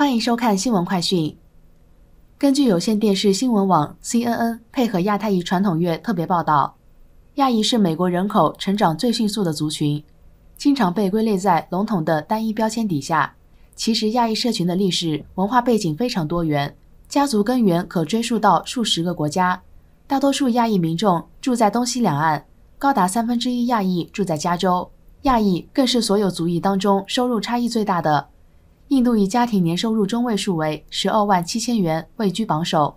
欢迎收看新闻快讯。根据有线电视新闻网 CNN 配合亚太裔传统月特别报道，亚裔是美国人口成长最迅速的族群，经常被归类在笼统的单一标签底下。其实，亚裔社群的历史文化背景非常多元，家族根源可追溯到数十个国家。大多数亚裔民众住在东西两岸，高达三分之一亚裔住在加州。亚裔更是所有族裔当中收入差异最大的。印度裔家庭年收入中位数为十二万七千元，位居榜首；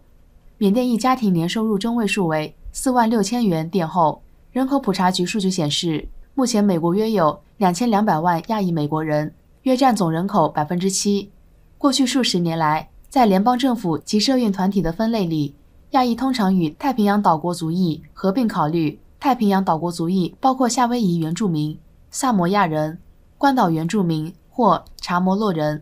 缅甸裔家庭年收入中位数为四万六千元，垫后。人口普查局数据显示，目前美国约有两千两百万亚裔美国人，约占总人口百分之七。过去数十年来，在联邦政府及社运团体的分类里，亚裔通常与太平洋岛国族裔合并考虑。太平洋岛国族裔包括夏威夷原住民、萨摩亚人、关岛原住民或查摩洛人。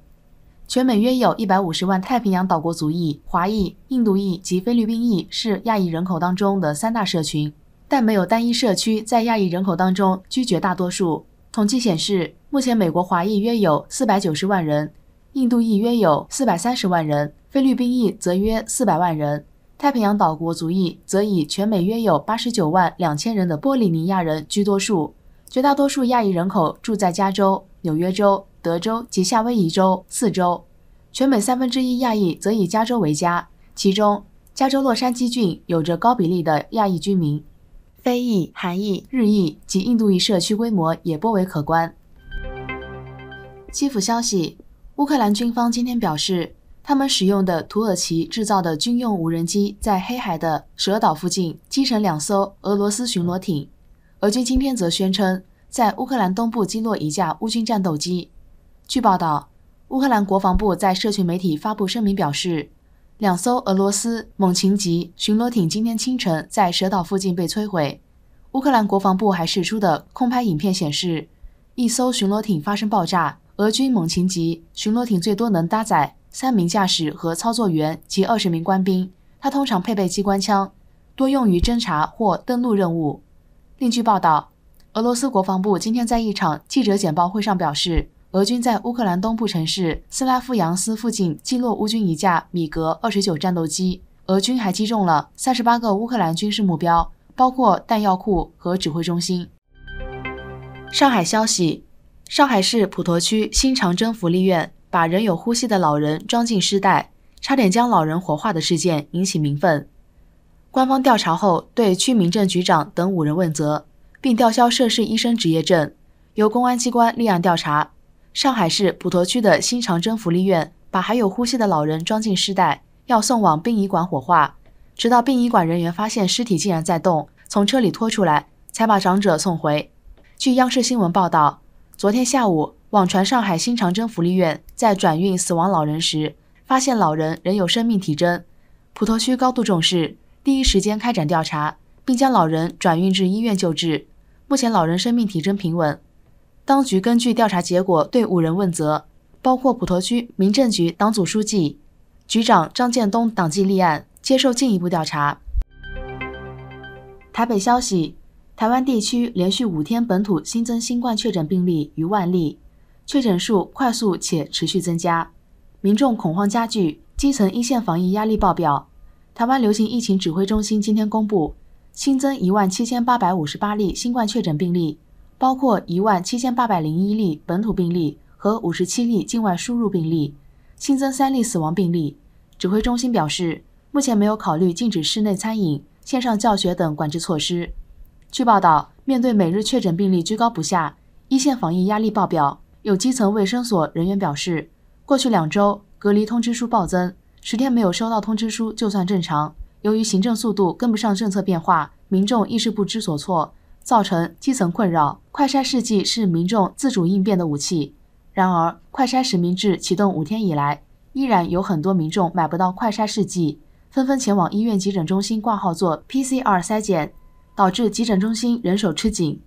全美约有一百五十万太平洋岛国族裔、华裔、印度裔及菲律宾裔是亚裔人口当中的三大社群，但没有单一社区在亚裔人口当中居绝大多数。统计显示，目前美国华裔约有四百九十万人，印度裔约有四百三十万人，菲律宾裔则约四百万人，太平洋岛国族裔则以全美约有八十九万两千人的波利尼亚人居多数。绝大多数亚裔人口住在加州、纽约州、德州及夏威夷州四州，全美三分之一亚裔则以加州为家，其中加州洛杉矶郡有着高比例的亚裔居民，非裔、韩裔、日裔及印度裔社区规模也颇为可观。基辅消息：乌克兰军方今天表示，他们使用的土耳其制造的军用无人机在黑海的蛇岛附近击沉两艘俄罗斯巡逻艇。俄军今天则宣称，在乌克兰东部击落一架乌军战斗机。据报道，乌克兰国防部在社群媒体发布声明表示，两艘俄罗斯猛禽级巡逻艇今天清晨在蛇岛附近被摧毁。乌克兰国防部还释出的空拍影片显示，一艘巡逻艇发生爆炸。俄军猛禽级巡逻艇最多能搭载三名驾驶和操作员及二十名官兵，它通常配备机关枪，多用于侦察或登陆任务。另据报道，俄罗斯国防部今天在一场记者简报会上表示，俄军在乌克兰东部城市斯拉夫扬斯附近击落乌军一架米格二十九战斗机。俄军还击中了三十八个乌克兰军事目标，包括弹药库和指挥中心。上海消息：上海市普陀区新长征福利院把仍有呼吸的老人装进尸袋，差点将老人活化的事件引起民愤。官方调查后，对区民政局长等五人问责，并吊销涉事医生执业证，由公安机关立案调查。上海市普陀区的新长征福利院把还有呼吸的老人装进尸袋，要送往殡仪馆火化，直到殡仪馆人员发现尸体竟然在动，从车里拖出来，才把长者送回。据央视新闻报道，昨天下午，网传上海新长征福利院在转运死亡老人时，发现老人仍有生命体征。普陀区高度重视。第一时间开展调查，并将老人转运至医院救治。目前，老人生命体征平稳。当局根据调查结果对五人问责，包括普陀区民政局党组书记、局长张建东，党纪立案，接受进一步调查。台北消息：台湾地区连续五天本土新增新冠确诊病例逾万例，确诊数快速且持续增加，民众恐慌加剧，基层一线防疫压力爆表。台湾流行疫情指挥中心今天公布新增一万七千八百五十八例新冠确诊病例，包括一万七千八百零一例本土病例和五十七例境外输入病例，新增三例死亡病例。指挥中心表示，目前没有考虑禁止室内餐饮、线上教学等管制措施。据报道，面对每日确诊病例居高不下，一线防疫压力爆表，有基层卫生所人员表示，过去两周隔离通知书暴增。十天没有收到通知书就算正常。由于行政速度跟不上政策变化，民众亦是不知所措，造成基层困扰。快筛试剂是民众自主应变的武器。然而，快筛实名制启动五天以来，依然有很多民众买不到快筛试剂，纷纷前往医院急诊中心挂号做 PCR 筛检，导致急诊中心人手吃紧。